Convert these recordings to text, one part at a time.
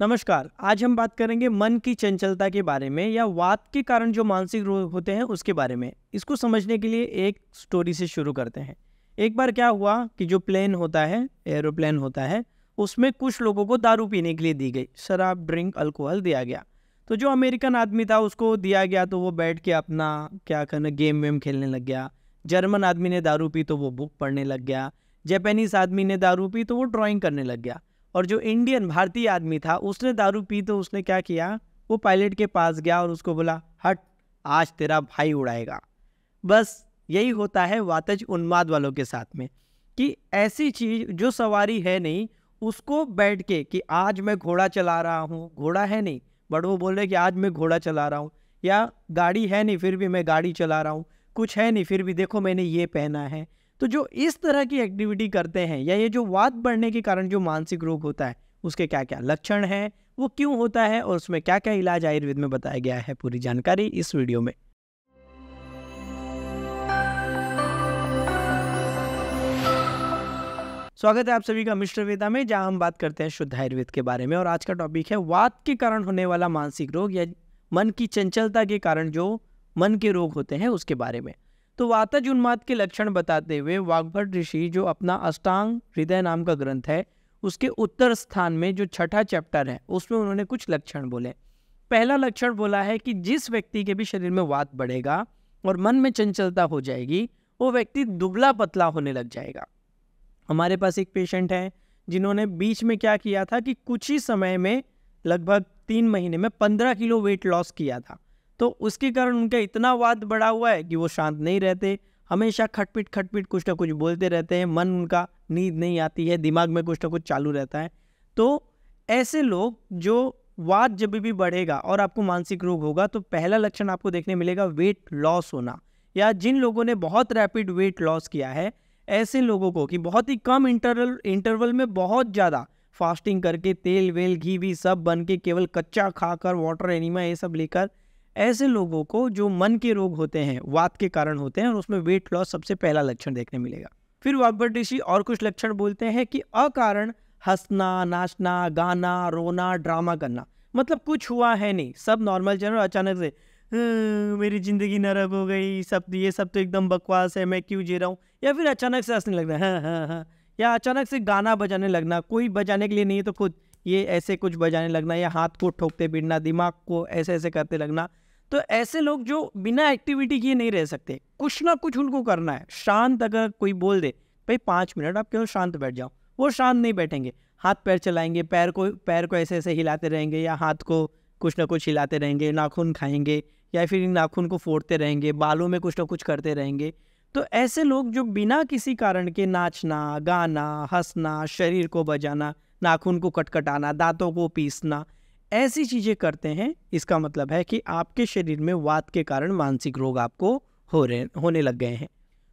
नमस्कार आज हम बात करेंगे मन की चंचलता के बारे में या वात के कारण जो मानसिक रोग होते हैं उसके बारे में इसको समझने के लिए एक स्टोरी से शुरू करते हैं एक बार क्या हुआ कि जो प्लेन होता है एरोप्लेन होता है उसमें कुछ लोगों को दारू पीने के लिए दी गई शराब ड्रिंक अल्कोहल दिया गया तो जो अमेरिकन आदमी था उसको दिया गया तो वो बैठ के अपना क्या करना गेम वेम खेलने लग गया जर्मन आदमी ने दारू पी तो वो बुक पढ़ने लग गया जापानीज आदमी ने दारू पी तो वो ड्राइंग करने लग गया और जो इंडियन भारतीय आदमी था उसने दारू पी तो उसने क्या किया वो पायलट के पास गया और उसको बोला हट आज तेरा भाई उड़ाएगा बस यही होता है वातज उन्माद वालों के साथ में कि ऐसी चीज़ जो सवारी है नहीं उसको बैठ के कि आज मैं घोड़ा चला रहा हूँ घोड़ा है नहीं बट वो बोल रहे कि आज मैं घोड़ा चला रहा हूँ या गाड़ी है नहीं फिर भी मैं गाड़ी चला रहा हूँ कुछ है नहीं फिर भी देखो मैंने ये पहना है तो जो इस तरह की एक्टिविटी करते हैं या ये जो वाद बढ़ने के कारण जो मानसिक रोग होता है उसके क्या क्या लक्षण हैं वो क्यों होता है और उसमें क्या क्या इलाज आयुर्वेद में बताया गया है पूरी जानकारी इस वीडियो में स्वागत है आप सभी का मिश्र वेदा में जहां हम बात करते हैं शुद्ध आयुर्वेद के बारे में और आज का टॉपिक है वाद के कारण होने वाला मानसिक रोग या मन की चंचलता के कारण जो मन के रोग होते हैं उसके बारे में तो वातज उन्माद के लक्षण बताते हुए वाग्भट ऋषि जो अपना अष्टांग हृदय नाम का ग्रंथ है उसके उत्तर स्थान में जो छठा चैप्टर है उसमें उन्होंने कुछ लक्षण बोले पहला लक्षण बोला है कि जिस व्यक्ति के भी शरीर में वात बढ़ेगा और मन में चंचलता हो जाएगी वो व्यक्ति दुबला पतला होने लग जाएगा हमारे पास एक पेशेंट है जिन्होंने बीच में क्या किया था कि कुछ ही समय में लगभग तीन महीने में पंद्रह किलो वेट लॉस किया था तो उसके कारण उनका इतना वाद बढ़ा हुआ है कि वो शांत नहीं रहते हमेशा खटपिट खटपिट कुछ ना कुछ बोलते रहते हैं मन उनका नींद नहीं आती है दिमाग में कुछ ना कुछ चालू रहता है तो ऐसे लोग जो वाद जब भी बढ़ेगा और आपको मानसिक रोग होगा तो पहला लक्षण आपको देखने मिलेगा वेट लॉस होना या जिन लोगों ने बहुत रैपिड वेट लॉस किया है ऐसे लोगों को कि बहुत ही कम इंटरवल इंटरवल में बहुत ज़्यादा फास्टिंग करके तेल वेल घी भी सब बन के केवल कच्चा खाकर वाटर एनिमा ये सब लेकर ऐसे लोगों को जो मन के रोग होते हैं वात के कारण होते हैं और उसमें वेट लॉस सबसे पहला लक्षण देखने मिलेगा फिर वापर ऋषि और कुछ लक्षण बोलते हैं कि अकारण हंसना नाचना गाना रोना ड्रामा करना मतलब कुछ हुआ है नहीं सब नॉर्मल चल रहा अचानक से हम्म, मेरी ज़िंदगी नरक हो गई सब ये सब तो एकदम बकवास है मैं क्यों जी रहा हूँ या फिर अचानक से हंसने लगना हाँ हाँ हाँ या अचानक से गाना बजाने लगना कोई बजाने के लिए नहीं है तो खुद ये ऐसे कुछ बजाने लगना या हाथ को ठोकते बिड़ना दिमाग को ऐसे ऐसे करते लगना तो ऐसे लोग जो बिना एक्टिविटी किए नहीं रह सकते कुछ ना कुछ उनको करना है शांत अगर कोई बोल दे भाई पाँच मिनट आप क्यों शांत बैठ जाओ वो शांत नहीं बैठेंगे हाथ पैर चलाएंगे पैर को पैर को ऐसे ऐसे हिलाते रहेंगे या हाथ को कुछ ना कुछ हिलाते रहेंगे नाखून खाएंगे या फिर नाखून को फोड़ते रहेंगे बालों में कुछ ना कुछ करते रहेंगे तो ऐसे लोग जो बिना किसी कारण के नाचना गाना हंसना शरीर को बजाना नाखून को कटकटाना दांतों को पीसना ऐसी चीज़ें करते हैं इसका मतलब है कि आपके शरीर में वात के कारण मानसिक रोग आपको हो रहे होने लग गए हैं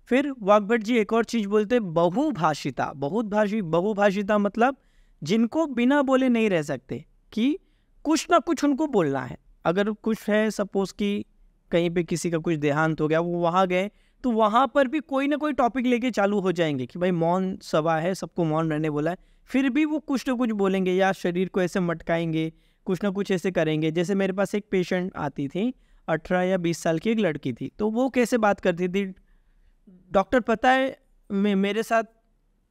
फिर वाकभट जी एक और चीज़ बोलते हैं बहुभाषिता बहुत भाषी बहुभाषिता मतलब जिनको बिना बोले नहीं रह सकते कि कुछ ना कुछ उनको बोलना है अगर कुछ है सपोज़ कि कहीं पे किसी का कुछ देहांत हो गया वो वहाँ गए तो वहाँ पर भी कोई ना कोई टॉपिक लेके चालू हो जाएंगे कि भाई मौन सभा है सबको मौन रहने बोला है फिर भी वो कुछ ना कुछ बोलेंगे या शरीर को ऐसे मटकाएंगे कुछ ना कुछ ऐसे करेंगे जैसे मेरे पास एक पेशेंट आती थी अठारह या बीस साल की एक लड़की थी तो वो कैसे बात करती थी डॉक्टर पता है मे, मेरे साथ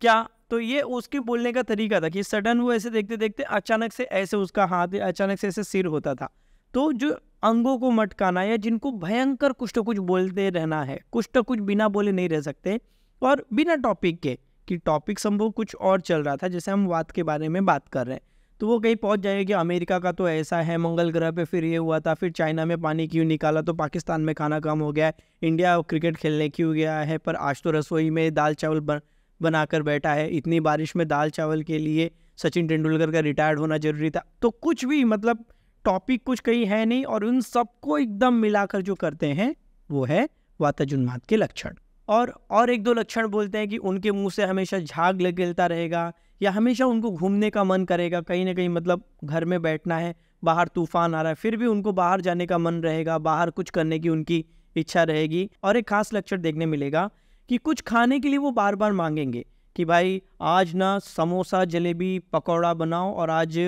क्या तो ये उसके बोलने का तरीका था कि सडन वो ऐसे देखते देखते अचानक से ऐसे उसका हाथ अचानक से ऐसे सिर होता था तो जो अंगों को मटकाना या जिनको भयंकर कुछ न कुछ बोलते रहना है कुछ न कुछ बिना बोले नहीं रह सकते और बिना टॉपिक के कि टॉपिक संभव कुछ और चल रहा था जैसे हम वाद के बारे में बात कर रहे हैं तो वो कहीं पहुंच जाएंगे कि अमेरिका का तो ऐसा है मंगल ग्रह पे फिर ये हुआ था फिर चाइना में पानी क्यों निकाला तो पाकिस्तान में खाना कम हो गया है इंडिया क्रिकेट खेलने क्यों गया है पर आज तो रसोई में दाल चावल बन बनाकर बैठा है इतनी बारिश में दाल चावल के लिए सचिन तेंदुलकर का रिटायर्ड होना जरूरी था तो कुछ भी मतलब टॉपिक कुछ कहीं है नहीं और उन सबको एकदम मिलाकर जो करते हैं वो है वातजुन्माद के लक्षण और और एक दो लक्षण बोलते हैं कि उनके मुंह से हमेशा झाग लगेलता रहेगा या हमेशा उनको घूमने का मन करेगा कहीं ना कहीं मतलब घर में बैठना है बाहर तूफान आ रहा है फिर भी उनको बाहर जाने का मन रहेगा बाहर कुछ करने की उनकी इच्छा रहेगी और एक खास लक्षण देखने मिलेगा कि कुछ खाने के लिए वो बार बार मांगेंगे कि भाई आज ना समोसा जलेबी पकौड़ा बनाओ और आज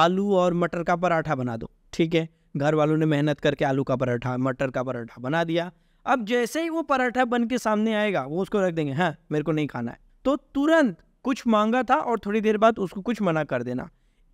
आलू और मटर का पराठा बना दो ठीक है घर वालों ने मेहनत करके आलू का पराठा मटर का पराठा बना दिया अब जैसे ही वो पराठा बन के सामने आएगा वो उसको रख देंगे हाँ मेरे को नहीं खाना है तो तुरंत कुछ मांगा था और थोड़ी देर बाद उसको कुछ मना कर देना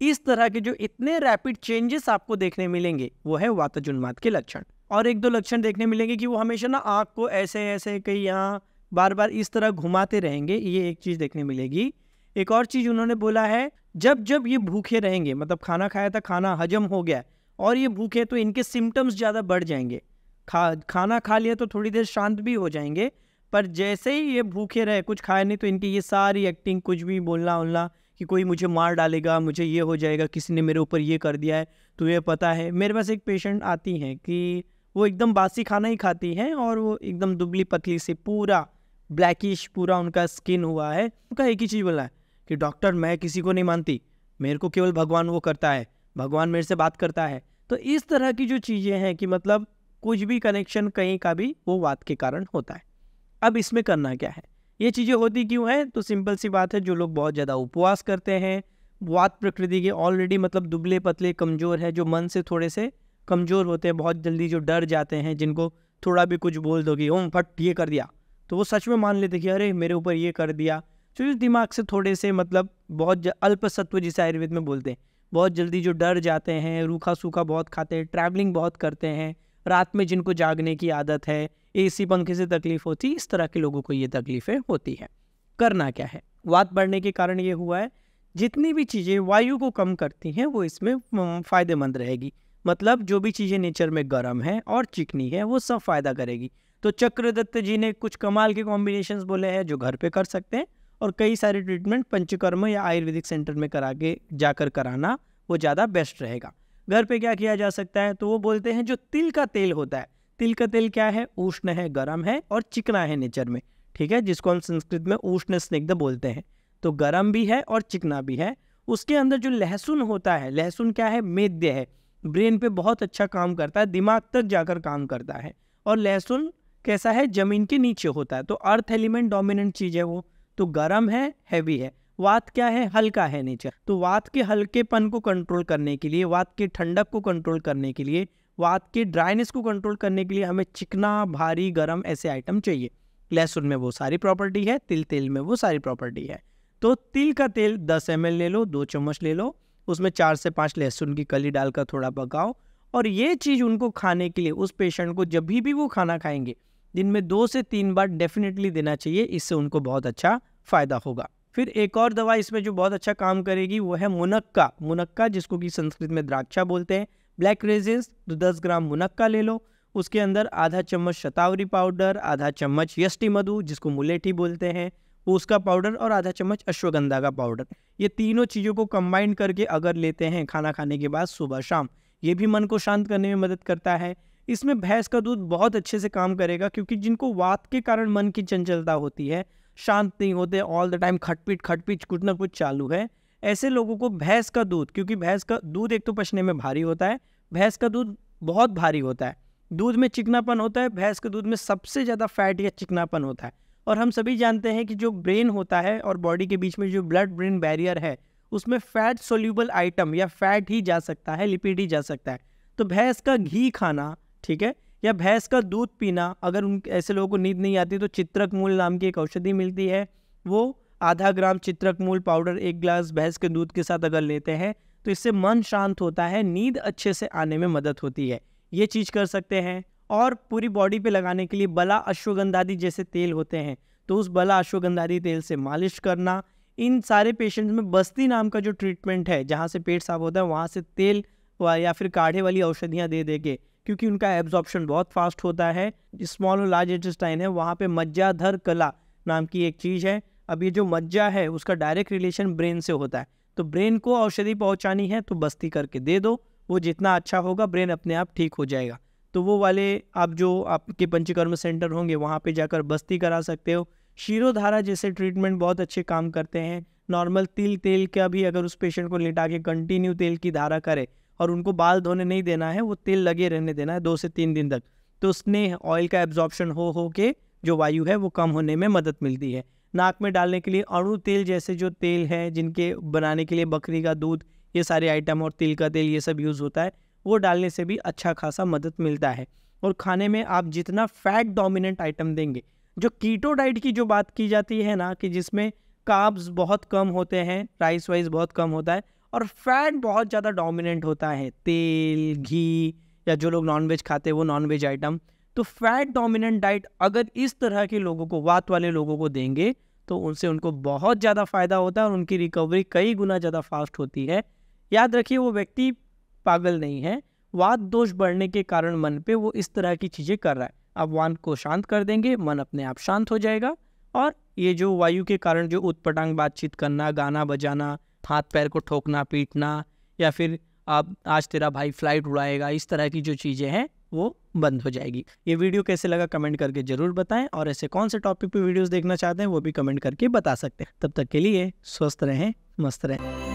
इस तरह के जो इतने रैपिड चेंजेस आपको देखने मिलेंगे वो है वातजुन्माद के लक्षण और एक दो लक्षण देखने मिलेंगे कि वो हमेशा ना आँख को ऐसे ऐसे कई यहाँ बार बार इस तरह घुमाते रहेंगे ये एक चीज़ देखने मिलेगी एक और चीज़ उन्होंने बोला है जब जब ये भूखे रहेंगे मतलब खाना खाया था खाना हजम हो गया और ये भूखे तो इनके सिम्टम्स ज़्यादा बढ़ जाएंगे खा खाना खा लिया तो थोड़ी देर शांत भी हो जाएंगे पर जैसे ही ये भूखे रहे कुछ खाए नहीं तो इनकी ये सारी एक्टिंग कुछ भी बोलना उलना कि कोई मुझे मार डालेगा मुझे ये हो जाएगा किसी ने मेरे ऊपर ये कर दिया है तो ये पता है मेरे पास एक पेशेंट आती हैं कि वो एकदम बासी खाना ही खाती हैं और वो एकदम दुबली पतली से पूरा ब्लैकिश पूरा उनका स्किन हुआ है उनका एक ही चीज़ बोला है कि डॉक्टर मैं किसी को नहीं मानती मेरे को केवल भगवान वो करता है भगवान मेरे से बात करता है तो इस तरह की जो चीज़ें हैं कि मतलब कुछ भी कनेक्शन कहीं का भी वो वाद के कारण होता है अब इसमें करना क्या है ये चीज़ें होती क्यों हैं तो सिंपल सी बात है जो लोग बहुत ज़्यादा उपवास करते हैं वाद प्रकृति के ऑलरेडी मतलब दुबले पतले कमज़ोर है जो मन से थोड़े से कमज़ोर होते हैं बहुत जल्दी जो डर जाते हैं जिनको थोड़ा भी कुछ बोल दो कि ओम फट ये कर दिया तो वो सच में मान लेते कि अरे मेरे ऊपर ये कर दिया तो इस दिमाग से थोड़े से मतलब बहुत अल्पसत्व जिसे आयुर्वेद में बोलते हैं बहुत जल्दी जो डर जाते हैं रूखा सूखा बहुत खाते हैं ट्रैवलिंग बहुत करते हैं रात में जिनको जागने की आदत है एसी पंखे से तकलीफ होती इस तरह के लोगों को ये तकलीफें होती हैं करना क्या है वात बढ़ने के कारण ये हुआ है जितनी भी चीज़ें वायु को कम करती हैं वो इसमें फ़ायदेमंद रहेगी मतलब जो भी चीज़ें नेचर में गर्म है और चिकनी है वो सब फ़ायदा करेगी तो चक्रदत्त जी ने कुछ कमाल के कॉम्बिनेशन बोले हैं जो घर पे कर सकते हैं और कई सारे ट्रीटमेंट पंचकर्म या आयुर्वेदिक सेंटर में करा के जाकर कराना वो ज़्यादा बेस्ट रहेगा घर पे क्या किया जा सकता है तो वो बोलते हैं जो तिल का तेल होता है तिल का तेल क्या है उष्ण है गर्म है और चिकना है नेचर में ठीक है जिसको हम संस्कृत में उष्ण स्निग्ध बोलते हैं तो गर्म भी है और चिकना भी है उसके अंदर जो लहसुन होता है लहसुन क्या है मेद्य है ब्रेन पे बहुत अच्छा काम करता है दिमाग तक जाकर काम करता है और लहसुन कैसा है जमीन के नीचे होता है तो अर्थ एलिमेंट डोमिनेंट चीज़ है वो तो गर्म है हैवी है वात क्या है हल्का है नेचर तो वात के हल्केपन को कंट्रोल करने के लिए वात के ठंडक को कंट्रोल करने के लिए वात के ड्राइनेस को कंट्रोल करने के लिए हमें चिकना भारी गर्म ऐसे आइटम चाहिए लहसुन में वो सारी प्रॉपर्टी है तिल तेल में वो सारी प्रॉपर्टी है तो तिल का तेल दस एम ले लो दो चम्मच ले लो उसमें चार से पाँच लहसुन की कली डालकर थोड़ा पकाओ और ये चीज़ उनको खाने के लिए उस पेशेंट को जब भी वो खाना खाएंगे दिन में दो से तीन बार डेफिनेटली देना चाहिए इससे उनको बहुत अच्छा फ़ायदा होगा फिर एक और दवा इसमें जो बहुत अच्छा काम करेगी वो है मुनक्का मुनक्का जिसको कि संस्कृत में द्राक्षा बोलते हैं ब्लैक रेजेंस तो दस ग्राम मुनक्का ले लो उसके अंदर आधा चम्मच शतावरी पाउडर आधा चम्मच यष्टी मधु जिसको मुलेठी बोलते हैं उसका पाउडर और आधा चम्मच अश्वगंधा का पाउडर ये तीनों चीज़ों को कंबाइन करके अगर लेते हैं खाना खाने के बाद सुबह शाम ये भी मन को शांत करने में मदद करता है इसमें भैंस का दूध बहुत अच्छे से काम करेगा क्योंकि जिनको वात के कारण मन की चंचलता होती है शांत नहीं होते ऑल द टाइम खटपीट खटपीट कुछ ना कुछ चालू है ऐसे लोगों को भैंस का दूध क्योंकि भैंस का दूध एक तो पचने में भारी होता है भैंस का दूध बहुत भारी होता है दूध में चिकनापन होता है भैंस के दूध में सबसे ज़्यादा फैट या चिकनापन होता है और हम सभी जानते हैं कि जो ब्रेन होता है और बॉडी के बीच में जो ब्लड ब्रेन बैरियर है उसमें फैट सोल्यूबल आइटम या फैट ही जा सकता है लिपिड ही जा सकता है तो भैंस का घी खाना ठीक है या भैंस का दूध पीना अगर उन ऐसे लोगों को नींद नहीं आती तो चित्रक मूल नाम की एक औषधि मिलती है वो आधा ग्राम चित्रक मूल पाउडर एक ग्लास भैंस के दूध के साथ अगर लेते हैं तो इससे मन शांत होता है नींद अच्छे से आने में मदद होती है ये चीज़ कर सकते हैं और पूरी बॉडी पे लगाने के लिए बला अश्वगंधादि जैसे तेल होते हैं तो उस बला अश्वगंधादि तेल से मालिश करना इन सारे पेशेंट्स में बस्ती नाम का जो ट्रीटमेंट है जहाँ से पेट साफ होता है वहाँ से तेल या फिर काढ़े वाली औषधियाँ दे दे के क्योंकि उनका एब्जॉर्प्शन बहुत फास्ट होता है स्मॉल और लार्ज इंटेस्टाइन है वहाँ पे मज्जाधर कला नाम की एक चीज़ है अब ये जो मज्जा है उसका डायरेक्ट रिलेशन ब्रेन से होता है तो ब्रेन को औषधि पहुँचानी है तो बस्ती करके दे दो वो जितना अच्छा होगा ब्रेन अपने आप ठीक हो जाएगा तो वो वाले आप जो आपके पंचकर्म सेंटर होंगे वहाँ पे जाकर बस्ती करा सकते हो शीरोधारा जैसे ट्रीटमेंट बहुत अच्छे काम करते हैं नॉर्मल तिल तेल का भी अगर उस पेशेंट को लिटा के कंटिन्यू तेल की धारा करे और उनको बाल धोने नहीं देना है वो तेल लगे रहने देना है दो से तीन दिन तक तो उसने ऑयल का एब्जॉर्प्शन हो हो के जो वायु है वो कम होने में मदद मिलती है नाक में डालने के लिए अणु तेल जैसे जो तेल है जिनके बनाने के लिए बकरी का दूध ये सारे आइटम और तिल का तेल ये सब यूज़ होता है वो डालने से भी अच्छा खासा मदद मिलता है और खाने में आप जितना फैट डोमिनेंट आइटम देंगे जो कीटो डाइट की जो बात की जाती है ना कि जिसमें काब्स बहुत कम होते हैं राइस वाइस बहुत कम होता है और फैट बहुत ज़्यादा डोमिनेंट होता है तेल घी या जो लोग नॉनवेज खाते हैं वो नॉनवेज आइटम तो फैट डोमिनेंट डाइट अगर इस तरह के लोगों को वात वाले लोगों को देंगे तो उनसे उनको बहुत ज़्यादा फ़ायदा होता है और उनकी रिकवरी कई गुना ज़्यादा फास्ट होती है याद रखिए वो व्यक्ति पागल नहीं है वात दोष बढ़ने के कारण मन पे वो इस तरह की चीज़ें कर रहा है आप वान को शांत कर देंगे मन अपने आप शांत हो जाएगा और ये जो वायु के कारण जो उत्पटांग बातचीत करना गाना बजाना हाथ पैर को ठोकना पीटना या फिर आप आज तेरा भाई फ्लाइट उड़ाएगा इस तरह की जो चीज़ें हैं वो बंद हो जाएगी ये वीडियो कैसे लगा कमेंट करके ज़रूर बताएं और ऐसे कौन से टॉपिक पे वीडियोस देखना चाहते हैं वो भी कमेंट करके बता सकते हैं तब तक के लिए स्वस्थ रहें मस्त रहें